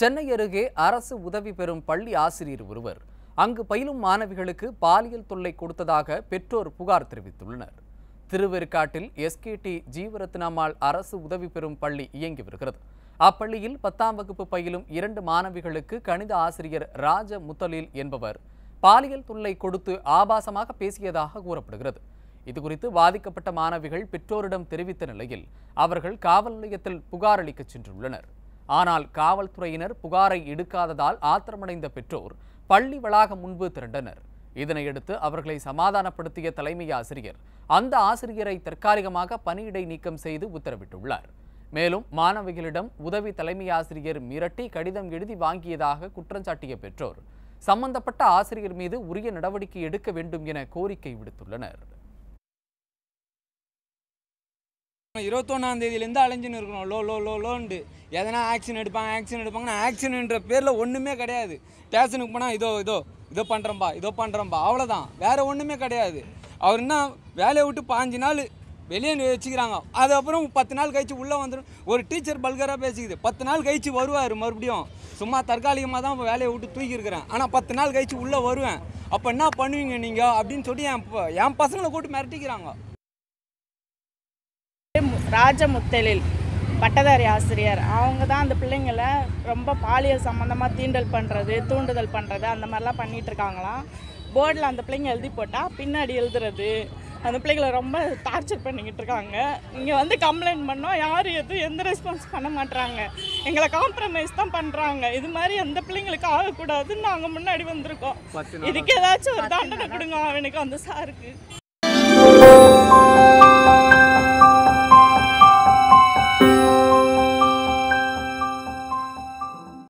சென்னை அருகே அரசு உதவி பெறும் பள்ளி ஆசிரியர் ஒருவர் அங்கு பயிலும் மாணவிகளுக்கு பாலியல் தொல்லை கொடுத்ததாக பெற்றோர் புகார் தெரிவித்துள்ளனர் திருவெருக்காட்டில் எஸ்கேடி ஜீவரத்னம்மாள் அரசு உதவி பெறும் பள்ளி இயங்கி வருகிறது அப்பள்ளியில் பத்தாம் வகுப்பு பயிலும் இரண்டு மாணவிகளுக்கு கணித ஆசிரியர் ராஜ முத்தலில் என்பவர் பாலியல் தொல்லை கொடுத்து ஆபாசமாக பேசியதாக கூறப்படுகிறது இதுகுறித்து பாதிக்கப்பட்ட மாணவிகள் பெற்றோரிடம் தெரிவித்த நிலையில் அவர்கள் காவல் நிலையத்தில் புகாரளிக்கச் சென்றுள்ளனர் ஆனால் காவல்துறையினர் புகாரை எடுக்காததால் ஆத்திரமடைந்த பெற்றோர் பள்ளி வளாகம் முன்பு திரண்டனர் இதனையடுத்து அவர்களை சமாதானப்படுத்திய தலைமை ஆசிரியர் அந்த ஆசிரியரை தற்காலிகமாக பணியிடை நீக்கம் செய்து உத்தரவிட்டுள்ளார் மேலும் மாணவிகளிடம் உதவி தலைமை ஆசிரியர் மிரட்டி கடிதம் எழுதி வாங்கியதாக குற்றஞ்சாட்டிய பெற்றோர் சம்பந்தப்பட்ட ஆசிரியர் மீது உரிய நடவடிக்கை எடுக்க வேண்டும் என கோரிக்கை விடுத்துள்ளனர் இருபத்தொன்னாம் தேதியிலேருந்து அலைஞ்சுன்னு இருக்கணும் லோ லோ லோ லோன்ட்டு எதனா ஆக்ஷன் எடுப்பாங்க ஆக்ஷன் எடுப்பாங்கன்னா ஆக்ஷன்ன்ற பேரில் ஒன்றுமே கிடையாது ஸ்டேஷனுக்கு போனால் இதோ இதோ இதோ பண்ணுறம்பா இதோ பண்ணுறம்பா அவ்வளோதான் வேறு ஒன்றுமே கிடையாது அவர் என்ன வேலையை விட்டு பாஞ்சு நாள் வெளியே வச்சுக்கிறாங்க அதுக்கப்புறம் பத்து நாள் கழித்து உள்ளே வந்துடும் ஒரு டீச்சர் பல்கராக பேசிக்குது பத்து நாள் கழித்து வருவார் மறுபடியும் சும்மா தற்காலிகமாக தான் இப்போ வேலையை விட்டு தூக்கியிருக்கிறேன் ஆனால் பத்து நாள் கழித்து உள்ளே வருவேன் அப்போ என்ன பண்ணுவீங்க நீங்கள் அப்படின்னு சொல்லி என் என் பசங்களை கூட்டு மிரட்டிக்கிறாங்க ராஜமுத்தலில் பட்டதாரி ஆசிரியர் அவங்க தான் அந்த பிள்ளைங்களை ரொம்ப பாலியல் சம்மந்தமாக தீண்டல் பண்ணுறது தூண்டுதல் பண்ணுறது அந்த மாதிரிலாம் பண்ணிகிட்ருக்காங்களாம் போர்டில் அந்த பிள்ளைங்க எழுதி போட்டால் பின்னாடி எழுதுறது அந்த பிள்ளைங்களை ரொம்ப டார்ச்சர் பண்ணிக்கிட்டு இருக்காங்க இங்கே வந்து கம்ப்ளைண்ட் பண்ணோம் யார் எது எந்த ரெஸ்பான்ஸ் பண்ண மாட்டுறாங்க எங்களை காம்ப்ரமைஸ் தான் பண்ணுறாங்க இது மாதிரி எந்த பிள்ளைங்களுக்கு ஆகக்கூடாதுன்னு நாங்கள் முன்னாடி வந்திருக்கோம் இதுக்கு ஏதாச்சும் ஒரு தண்டனை கொடுங்க அவனுக்கு அந்த சாருக்கு